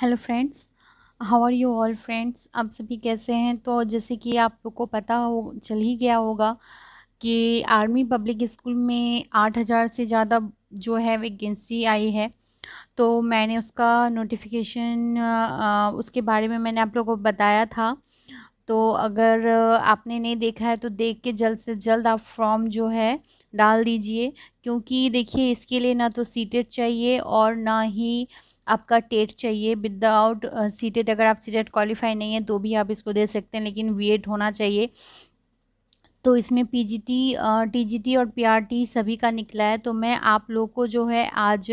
Hello friends how are you all friends आप सभी कैसे हैं तो जैसे कि आप लोग को पता हो चल ही गया होगा कि आर्मी पब्लिक स्कूल में आठ हज़ार से ज़्यादा जो है वैकेंसी आई है तो मैंने उसका नोटिफिकेशन उसके बारे में मैंने आप लोगों को बताया था तो अगर आपने नहीं देखा है तो देख के जल्द से जल्द आप फॉर्म जो है डाल दीजिए क्योंकि देखिए इसके लिए ना तो सीटेट चाहिए और ना ही आपका टेट चाहिए विदाउट सी टेट अगर आप सी टेट क्वालिफाई नहीं है तो भी आप इसको दे सकते हैं लेकिन वी होना चाहिए तो इसमें पीजीटी टीजीटी और पीआरटी सभी का निकला है तो मैं आप लोग को जो है आज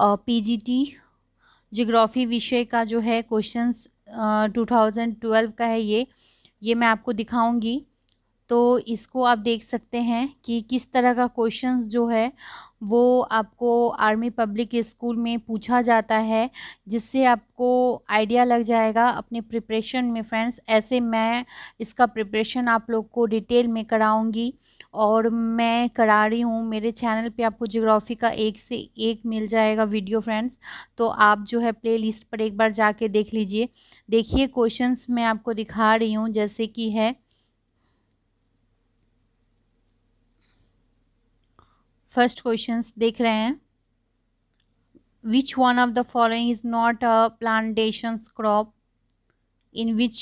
पीजीटी जियोग्राफी विषय का जो है क्वेश्चंस 2012 का है ये ये मैं आपको दिखाऊंगी तो इसको आप देख सकते हैं कि किस तरह का क्वेश्चंस जो है वो आपको आर्मी पब्लिक स्कूल में पूछा जाता है जिससे आपको आइडिया लग जाएगा अपने प्रिपरेशन में फ्रेंड्स ऐसे मैं इसका प्रिपरेशन आप लोग को डिटेल में कराऊंगी और मैं करा रही हूँ मेरे चैनल पे आपको जोग्राफ़ी का एक से एक मिल जाएगा वीडियो फ्रेंड्स तो आप जो है प्ले लिस्ट पर एक बार जाके देख लीजिए देखिए क्वेश्चंस मैं आपको दिखा रही हूँ जैसे कि है फर्स्ट क्वेश्चन देख रहे हैं which one of the following is not a plantation crop in which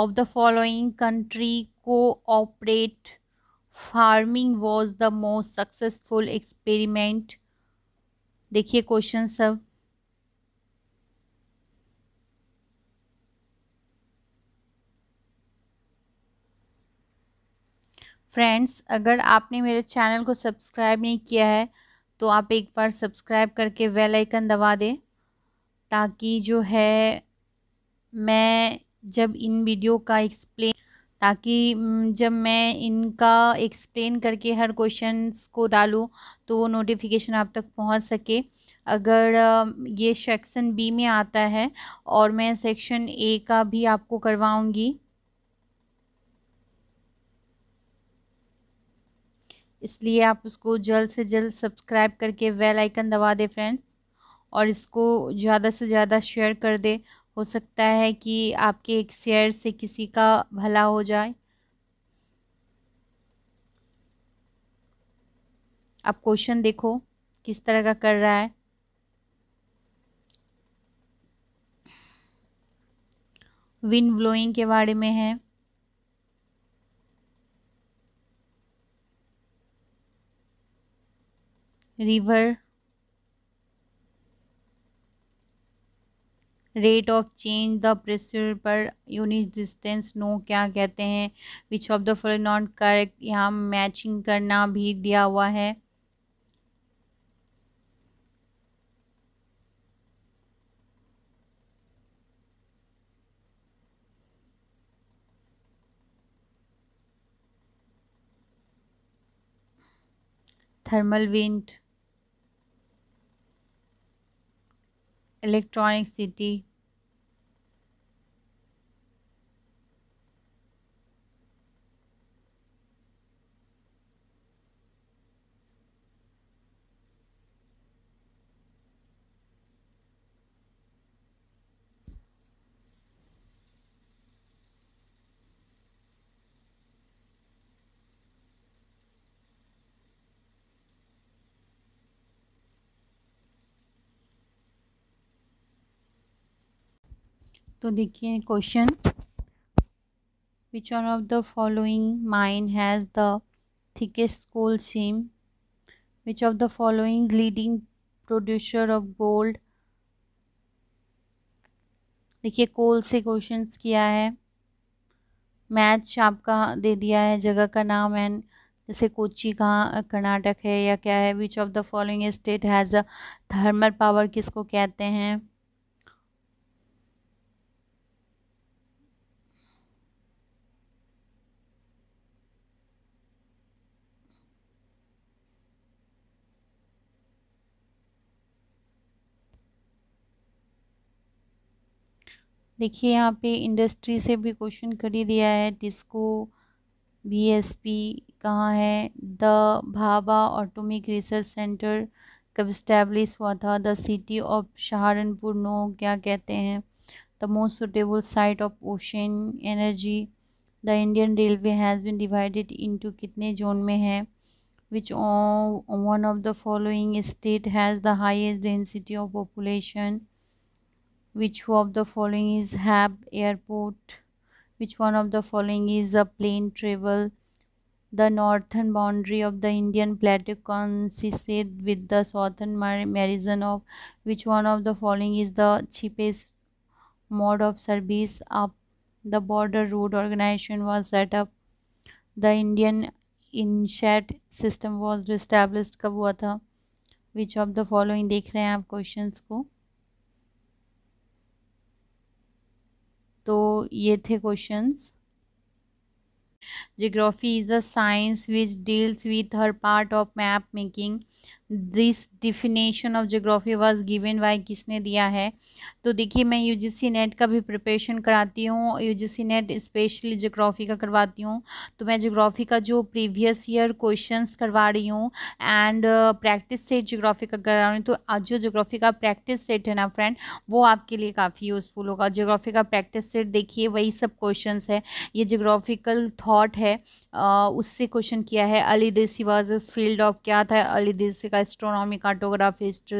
of the following country को operate farming was the most successful experiment देखिए क्वेश्चन सब फ्रेंड्स अगर आपने मेरे चैनल को सब्सक्राइब नहीं किया है तो आप एक बार सब्सक्राइब करके वेल आइकन दबा दें ताकि जो है मैं जब इन वीडियो का एक्सप्लेन ताकि जब मैं इनका एक्सप्लेन करके हर क्वेश्चंस को डालूँ तो वो नोटिफिकेशन आप तक पहुंच सके अगर ये सेक्शन बी में आता है और मैं सेक्शन ए का भी आपको करवाऊंगी इसलिए आप उसको जल्द से जल्द सब्सक्राइब करके वेल आइकन दबा दें फ्रेंड्स और इसको ज़्यादा से ज़्यादा शेयर कर दे हो सकता है कि आपके एक शेयर से किसी का भला हो जाए आप क्वेश्चन देखो किस तरह का कर रहा है विंड ब्लोइंग के बारे में है river rate of change the pressure per unit distance known क्या कहते हैं which of the following not correct यहाँ मैचिंग करना भी दिया हुआ है थर्मल विंड electronic city तो देखिए question which one of the following mine has the thickest coal seam which of the following leading producer of gold देखिए coal से क्वेश्चंस किया है मैच आपका दे दिया है जगह का नाम एंड जैसे कोची कहाँ कर्नाटक है या क्या है which of the following state has a thermal power किसको कहते हैं देखिए यहाँ पे इंडस्ट्री से भी क्वेश्चन कर ही दिया है डिस्को बीएसपी कहाँ है the Bhabha atomic research centre कब इस्टेब्लिश हुआ था the city of Saharanpur known क्या कहते हैं the most suitable site of ocean energy the Indian railway has been divided into कितने जोन में है which one of the following state has the highest density of population which of the following is hab airport which one of the following is a plane travel the northern boundary of the indian plateau consists with the southern margin of which one of the following is the cheapest mode of service up the border road organization was set up the indian INSAT system was जो establish कब हुआ था विच of the following देख रहे हैं आप questions को तो ये थे questions geography is the science which deals with हर part of map making this definition of geography was given by किसने दिया है तो देखिए मैं यू जी सी नेट का भी प्रिपरेशन कराती हूँ U G C NET specially geography का करवाती हूँ तो मैं जोग्राफ़ी का जो प्रीवियस ईयर क्वेश्चन करवा रही हूँ एंड प्रैक्टिस सेट जोग्राफ़ी का करा रही हूँ तो आज जो जोग्राफ़ी का प्रैक्टिस सेट है ना फ्रेंड वो आपके लिए काफ़ी यूज़फुल होगा जोग्राफ़ी का प्रैक्टिस सेट देखिए वही सब क्वेश्चन है ये जोग्राफ़िकल थाट है आ, उससे क्वेश्चन किया है अली देसी वाज फील्ड ऑफ क्या था अली देसी का astronomy cartographist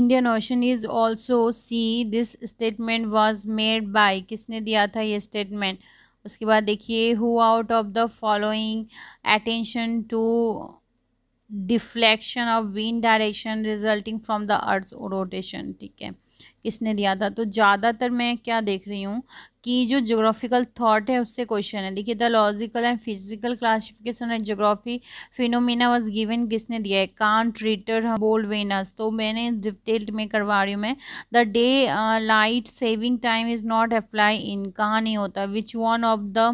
Indian ocean is also sea this statement was made by किसने दिया था ये स्टेटमेंट उसके बाद देखिए who out of the following attention to deflection of wind direction resulting from the earth rotation ठीक है किसने दिया था तो ज़्यादातर मैं क्या देख रही हूँ कि जो जोग्राफिकल थाट है उससे क्वेश्चन है देखिए the logical and physical classification and geography phenomena was given किसने दिया है कांट रिटर बोल्ड वेनस तो मैंने डिटेल्ड में करवा रही हूँ मैं the daylight saving time is not apply in कहाँ नहीं होता which one of the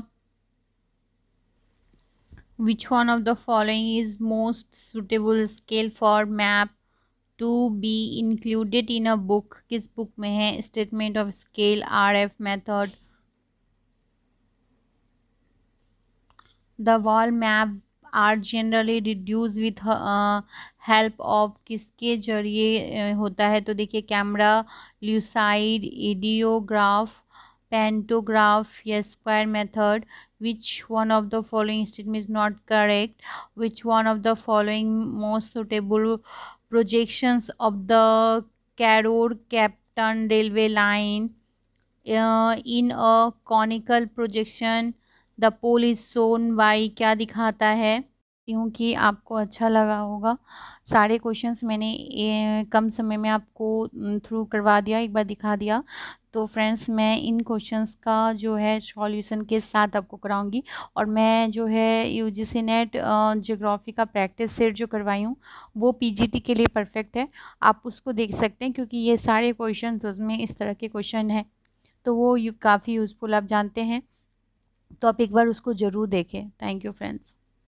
which one of the following is most suitable scale for map to be included in a book किस book में है statement of scale R F method the wall map are generally reduce with help of किसके जरिए होता है तो देखिए camera lucida eidograph pantograph या square method which one of the following statement is not correct which one of the following most suitable projections of the Karor Captain railway line. Uh, in a conical projection the pole is shown by क्या दिखाता है सकती हूँ कि आपको अच्छा लगा होगा सारे क्वेश्चंस मैंने कम समय में आपको थ्रू करवा दिया एक बार दिखा दिया तो फ्रेंड्स मैं इन क्वेश्चंस का जो है सॉल्यूशन के साथ आपको कराऊंगी और मैं जो है यू सी नेट जोग्राफ़ी का प्रैक्टिस सेट जो करवाई हूँ वो पीजीटी के लिए परफेक्ट है आप उसको देख सकते हैं क्योंकि ये सारे क्वेश्चन उसमें इस तरह के क्वेश्चन हैं तो वो काफ़ी यूज़फुल आप जानते हैं तो आप एक बार उसको ज़रूर देखें थैंक यू फ्रेंड्स